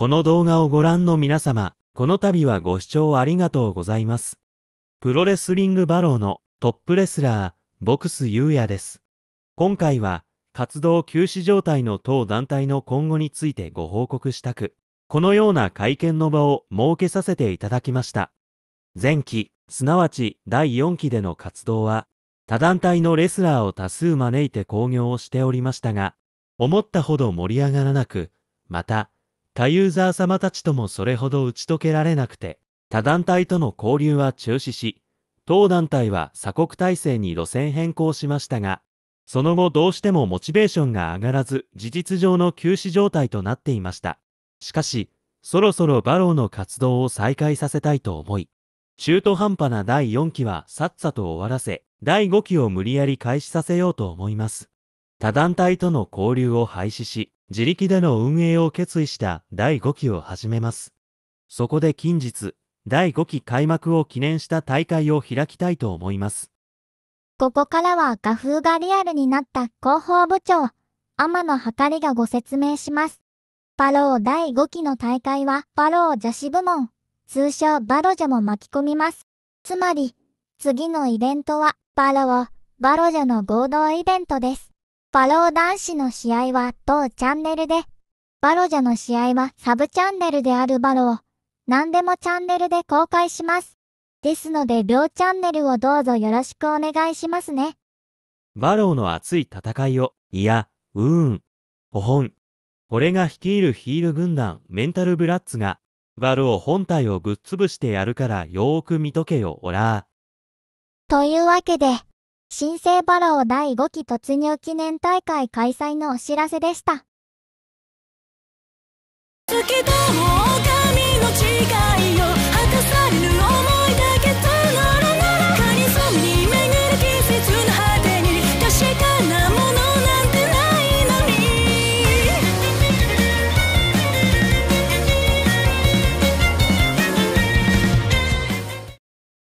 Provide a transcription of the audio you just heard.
この動画をご覧の皆様、この度はご視聴ありがとうございます。プロレスリングバローのトップレスラー、ボクス優也です。今回は、活動休止状態の当団体の今後についてご報告したく、このような会見の場を設けさせていただきました。前期、すなわち第4期での活動は、他団体のレスラーを多数招いて興行をしておりましたが、思ったほど盛り上がらなく、また、他ユーザー様たちともそれほど打ち解けられなくて、他団体との交流は中止し、当団体は鎖国体制に路線変更しましたが、その後どうしてもモチベーションが上がらず、事実上の休止状態となっていました。しかし、そろそろバローの活動を再開させたいと思い、中途半端な第4期はさっさと終わらせ、第5期を無理やり開始させようと思います。他団体との交流を廃止し、自力での運営を決意した第5期を始めます。そこで近日、第5期開幕を記念した大会を開きたいと思います。ここからは画風がリアルになった広報部長、天野はかりがご説明します。パロー第5期の大会は、パロー女子部門、通称バロジャも巻き込みます。つまり、次のイベントは、パロー、バロジャの合同イベントです。バロー男子の試合は当チャンネルで、バロジャの試合はサブチャンネルであるバロー、何でもチャンネルで公開します。ですので両チャンネルをどうぞよろしくお願いしますね。バローの熱い戦いを、いや、うーん、ほほん。俺が率いるヒール軍団メンタルブラッツが、バロー本体をぶっ潰してやるからよーく見とけよ、オラー。というわけで、新生バラオ第5期突入記念大会開催のお知らせでした。